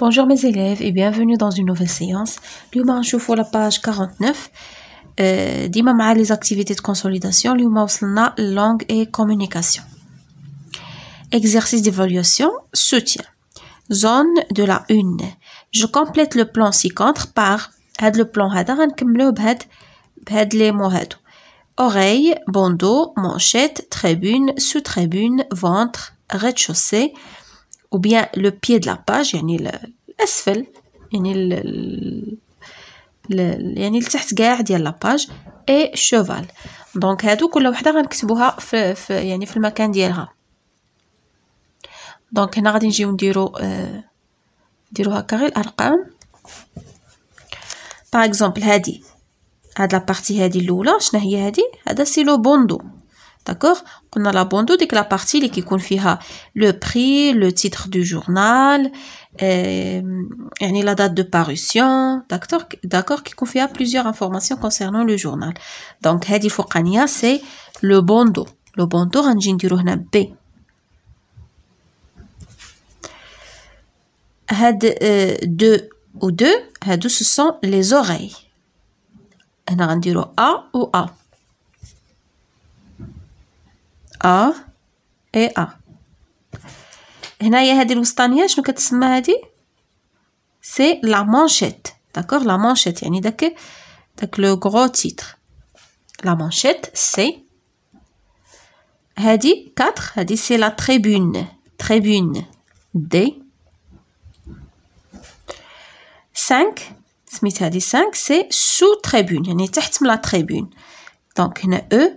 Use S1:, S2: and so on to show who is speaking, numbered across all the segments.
S1: Bonjour mes élèves et bienvenue dans une nouvelle séance. اليوم غنشوفوا la page 49 ديما مع les activités de consolidation اليوم وصلنا langue et communication. Exercice d'évaluation, soutien. Zone de la une. Je complète le plan ci-contre par le plan Oreille, bandeau, manchette, tribune, sous-tribune, ventre, rez-de-chaussée, ou bien le pied de la page يعني الأسفل يعني ال يعني لتحت كاع ديال لاباج اي شوفال دونك هادو كل وحده غنكتبوها في, في يعني في المكان ديالها دونك هنا غادي نجيو نديرو آه نديروها كاغي الارقام باغ اكزومبل هادي هاد لابارتي هادي الاولى شنو هي هادي هذا سي لو بوندو D'accord On a la bondo, dès que la partie qui confiera le prix, le titre du journal, euh, et, la date de parution, d'accord Qui confie plusieurs informations concernant le journal. Donc, head Fouqania, c'est le bandeau. Le bandeau, on B. Had B. Euh, deux ou deux, ce sont les oreilles. On A ou A. A et A. C'est e la manchette. D'accord La manchette. Il y a le gros titre. La manchette, c'est. Il dit 4. Il dit c'est la tribune. Tribune, D. 5. Il dit 5. C'est sous-tribune. Il y a le texte la tribune. Donc, il y a E.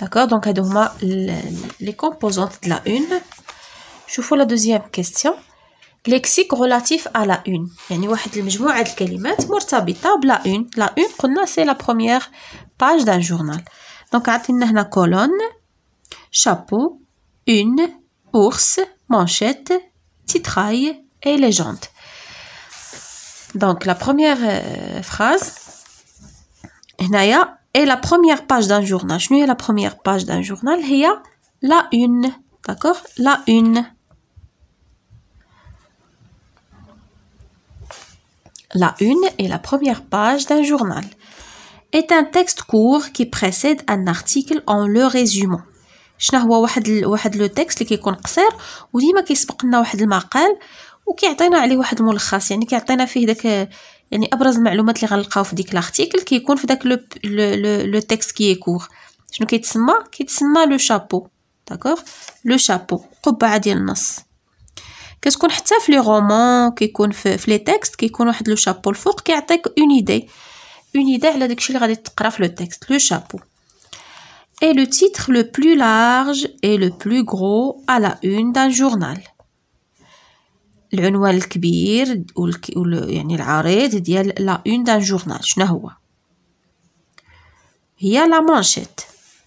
S1: D'accord Donc, a les composantes de la une. Je vous la deuxième question. Lexique relatif à la une. mots qui المجموعة الكلمات مرتبطة la une. La une c'est la première page d'un journal. Donc a une colonne, chapeau, une, ours, manchette, titraille et légende. Donc la première euh, phrase une et la première page d'un journal, je n'ai la première page d'un journal, il y a la une. D'accord La une. La une est la première page d'un journal. Est un texte court qui précède un article en le résumant. شنو هو واحد ال... واحد لو تيكست اللي كيكون قصير وديما كيسبق لنا واحد المقال وكيعطينا عليه واحد الملخص يعني كيعطينا فيه داك يعني ابرز المعلومات اللي غنلقاو في ديك لارتيكل كيكون في داك لو لو لو تيكست كي كور شنو كيتسمى كيتسمى لو شابو داكوغ لو شابو قبعه ديال النص كتكون حتى في لي رومون كيكون في, في لي تيكست كيكون واحد لو شابو الفوق كيعطيك اون ايدي اون ايدي على داكشي اللي غادي تقرا في لو تيكست لو شابو le titre le plus large et le plus gros à la une d'un journal. le الكبير kbir وال... يعني العريض ديال لا اون دان جورنال شنو هو هي لا مانشيت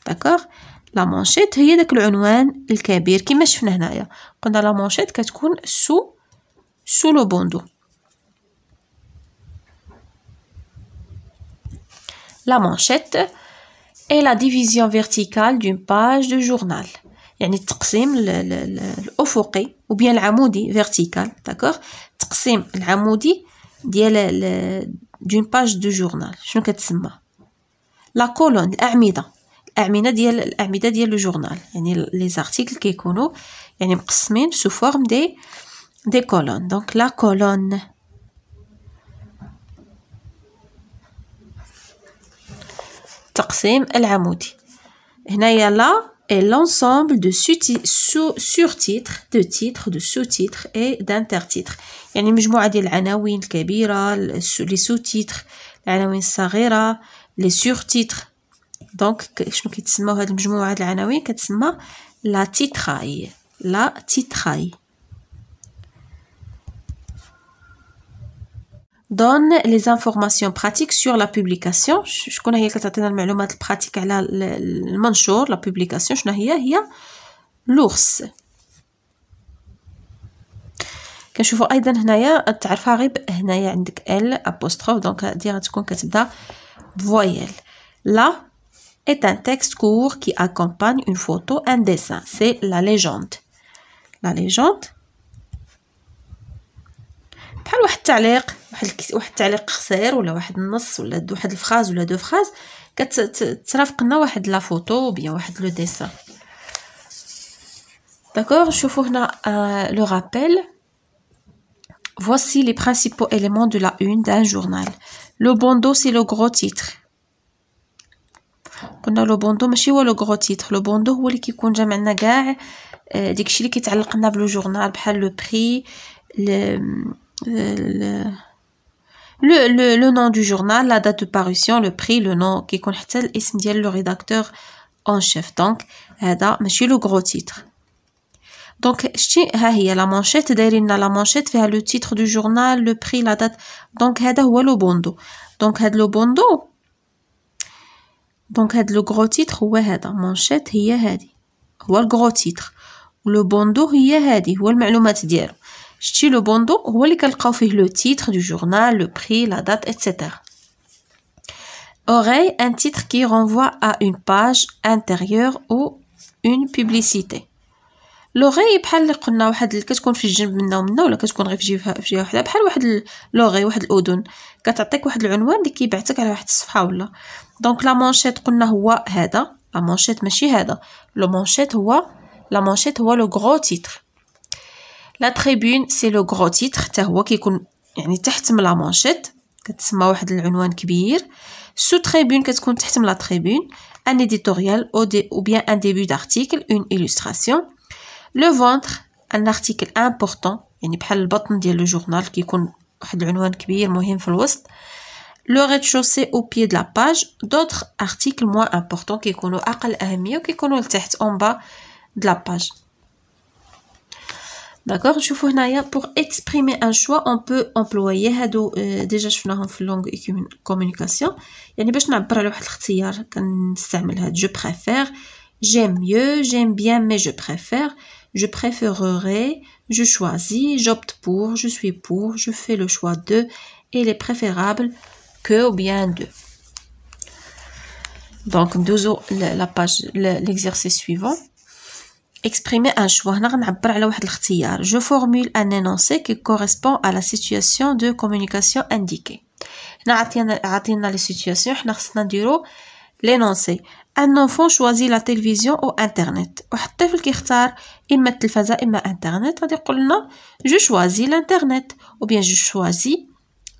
S1: داكوغ لا مانشيت هي داك العنوان الكبير كما شفنا هنايا قلنا لا مانشيت كتكون sous sous لو بوندو La manchette... Et la division verticale d'une page de journal. Il y a une petite chose, l'offocé, ou bien l'amoudi vertical, d'accord Il y a une petite l'amoudi d'une page de journal. Je ne pas. La colonne, l'amida. L'amida, c'est le journal. Les articles qui sont sous forme des colonnes. Donc, la colonne. التقسيم العمودي هنايا لا دو سو سو تيتر دو تيتر دو سو تيتر اي دانتر تيتر يعني مجموعة ديال العناوين الكبيرة، لي سو تيتر العناوين الصغيرة، لي تيتر دونك شنو كيتسماو هاد المجموعة د العناوين كتسمى لا تيتراي، لا تيتراي. donne les informations pratiques sur la publication. Je connais les informations pratiques sur le manchot, la publication. Je connais les l'ours. Quand je vois Aiden Hnaya, tu Il y a un L apostrophe, donc à dire tu voyelle. Là est un texte court qui accompagne une photo, un dessin. C'est la légende. La légende. بحال واحد التعليق واحد واحد التعليق قصير ولا واحد النص ولا واحد الفراز ولا دو فراز كترافقنا لنا واحد لا فوتو بيا واحد لو ديسا شوفو هنا لو رابيل Voici les principaux éléments de la une d'un journal. Le bandeau, c'est le gros titre. On a Le bandeau, بوندو ماشي هو لو غرو تيتر لو بوندو هو اللي كيكون جامع لنا كاع داكشي اللي كيتعلق لنا بلو جورنال بحال le prix, Euh, le, le, le, nom du journal, la date de parution, le prix, le nom qui contient le rédacteur en chef. Donc, c'est le gros titre. Donc, à la manchette derrière la manchette فيها le titre du journal, le prix, la date. Donc c'est le لو Donc c'est le bandeau. Donc c'est le gros titre c'est manchette c'est le gros titre. Le bondo C'est le gros titre. Le بوندو هو اللي كنلقاو فيه le titre دو جورنال لو بري لا Oreille, un titre qui renvoie à une page intérieure ou une publicité. L'oreille, بحال اللي قلنا واحد كتكون في الجنب منا ومنا ولا كتكون غير في جهه في بحال واحد لوغي واحد الاذن كتعطيك واحد العنوان اللي كيبعثك على واحد الصفحه ولا دونك لا مونشيت قلنا هو هذا لا لا تريبون سي لو غرو تيتر حتى هو كيكون يعني تحت من لا مونشيت كتسمى واحد العنوان كبير سو تريبون كتكون تحت من لا تريبون ان ايديتوريال او دي او بيان ان ديبي دارتيكل اون ايلوستراسيون لو فونتر ان ارتيكل امبورطون يعني بحال البطن ديال لو جورنال كيكون واحد العنوان كبير مهم في الوسط لو شوسي او بيي دو لا باج دوطخ ارتيكل موان امبورطون كيكونوا اقل اهميه وكيكونوا لتحت اون با دو لا باج D'accord شوفوا naya. pour exprimer un choix on peut employer euh, déjà je شفناهم في langue communication يعني communication. je préfère j'aime mieux j'aime bien mais je préfère je préférerais je choisis j'opte pour je suis pour je fais le choix de Et il est préférable que ou bien de donc nous la page l'exercice suivant exprimer un choix je formule un énoncé qui correspond à la situation de communication indiquée la situation oh, l'énoncé un enfant choisit la télévision ou internet الطفل كيختار اما internet oh, je choisis l'internet ou bien je choisis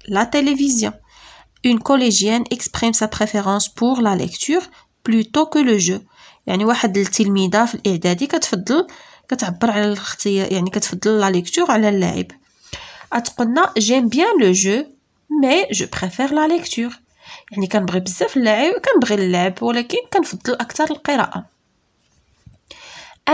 S1: la télévision une collégienne exprime sa préférence pour la lecture plutôt que le jeu يعني واحد التلميذه في الاعدادي كتفضل كتعبر على الاختيار يعني كتفضل لا ليكتور على اللعب اتقنا جيم بيان لو جو مي جو بريفير لا ليكتور يعني كنبغي بزاف اللعب كنبغي اللعب ولكن كنفضل اكثر القراءه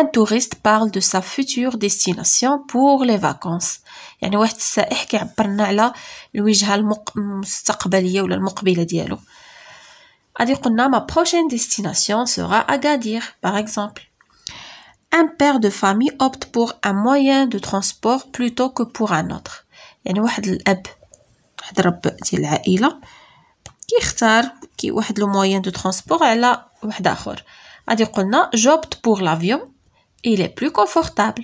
S1: un touriste parle de sa future destination pour les vacances يعني واحد السائح كيعبرنا على الوجهه المستقبليه ولا المقبله ديالو ma prochaine destination sera Agadir, par exemple. Un père de famille opte pour un moyen de transport plutôt que pour un autre. Yani waḥd al-abb, waḥd al-abb moyen de transport elā waḥd akhor. autre. J'opte pour l'avion, il est plus confortable.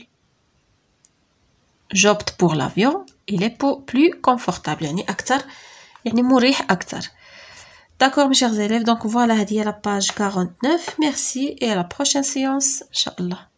S1: J'opte pour l'avion, il est po plus confortable. Yani aktar, yani mourih aktar. D'accord, mes chers élèves, donc voilà, la page 49. Merci et à la prochaine séance, Inch'Allah.